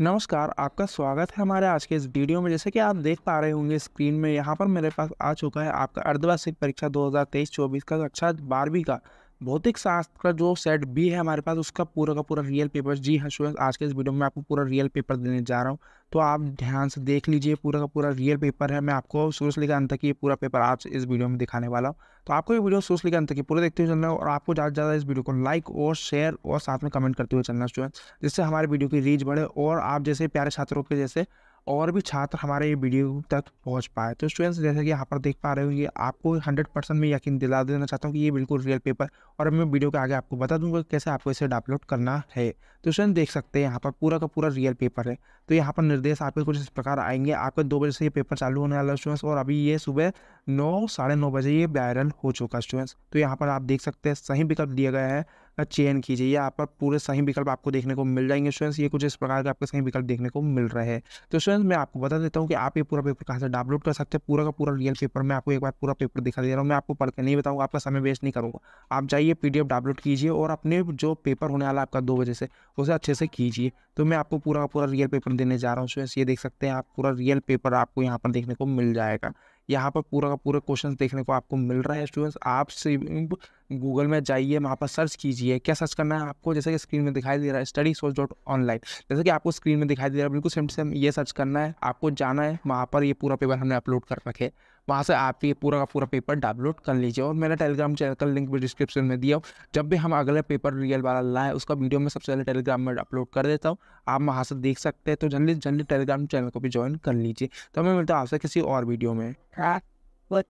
नमस्कार आपका स्वागत है हमारे आज के इस वीडियो में जैसे कि आप देख पा रहे होंगे स्क्रीन में यहाँ पर मेरे पास आ चुका है आपका अर्धवार्षिक परीक्षा 2023-24 का कक्षा बारहवीं का भौतिक शास्त्र का जो सेट बी है हमारे पास उसका पूरा का पूरा रियल पेपर जी हाँ स्टूडेंट आज के इस वीडियो में आपको पूरा रियल पेपर देने जा रहा हूँ तो आप ध्यान से देख लीजिए पूरा का पूरा रियल पेपर है मैं आपको सूर्य लेकर अंत तक ये पूरा पेपर आज इस वीडियो में दिखाने वाला हूँ तो आपको ये वीडियो शुरू लेकर अंत तक पूरा देखते हुए चलना और आपको ज़्यादा से ज़्यादा इस वीडियो को लाइक और शेयर और साथ में कमेंट करते हुए चलना स्टूडेंट जिससे हमारे वीडियो की रीच बढ़े और आप जैसे प्यारे छात्रों के जैसे और भी छात्र हमारे ये वीडियो तक पहुंच पाए तो स्टूडेंट्स जैसे कि यहाँ पर देख पा रहे हो ये आपको 100 परसेंट मैं यकीन दिला देना चाहता हूँ कि ये बिल्कुल रियल पेपर और मैं वीडियो के आगे आपको बता दूंगा कैसे आपको इसे डाउनलोड करना है तो स्टूडेंट देख सकते हैं यहाँ पर पूरा का पूरा रियल पेपर है तो यहाँ पर निर्देश आपके कुछ इस प्रकार आएंगे आपके दो बजे से ये पेपर चालू होने वाला है स्टूडेंट्स और अभी ये सुबह नौ साढ़े नौ बजे ये वायरल हो चुका स्टूडेंट्स तो यहाँ पर आप देख सकते हैं सही विकल्प दिया गया है चयन कीजिए यहाँ पर पूरे सही विकल्प आपको देखने को मिल जाएंगे स्टूडेंट्स ये कुछ इस प्रकार के आपके सही विकल्प देखने को मिल रहे हैं तो स्टूडेंट्स मैं आपको बता देता हूँ कि आप ये पूरा पेपर कहाँ से डाउनलोड कर सकते हैं पूरा का पूरा रियल पेपर मैं आपको एक बार पूरा पेपर दिखा दे रहा हूँ मैं आपको पढ़ के नहीं बताऊँगा आपका समय वेस्ट नहीं करूँगा आप जाइए पी डाउनलोड कीजिए और अपने जो पेपर होने वाला आपका दो बजे से उसे अच्छे से कीजिए तो मैं आपको पूरा का पूरा रियल पेपर देने जा रहा हूँ स्टूडेंट्स ये देख सकते हैं आप पूरा रियल पेपर आपको यहाँ पर देखने को मिल जाएगा यहाँ पर पूरा का पूरा क्वेश्चन देखने को आपको मिल रहा है स्टूडेंट्स आप सिर्फ गूगल में जाइए वहाँ पर सर्च कीजिए क्या सर्च करना है आपको जैसे कि स्क्रीन में दिखाई दे रहा है स्टडी सोर्स डॉट ऑनलाइन जैसे कि आपको स्क्रीन में दिखाई दे रहा है बिल्कुल सेम सेम ये सर्च करना है आपको जाना है वहाँ पर ये पूरा पेपर हमने अपलोड कर रखे वहाँ से आप ये पूरा का पूरा पेपर डाउनलोड कर लीजिए और मैंने टेलीग्राम चैनल का लिंक भी डिस्क्रिप्शन में दिया हो जब भी हम अगले पेपर रियल वाला लाए उसका वीडियो मैं सबसे पहले टेलीग्राम में अपलोड कर देता हूँ आप वहाँ से देख सकते हैं तो जल्दी जल्दी टेलीग्राम चैनल को भी ज्वाइन कर लीजिए तो मैं मिलता हूँ आपसे किसी और वीडियो में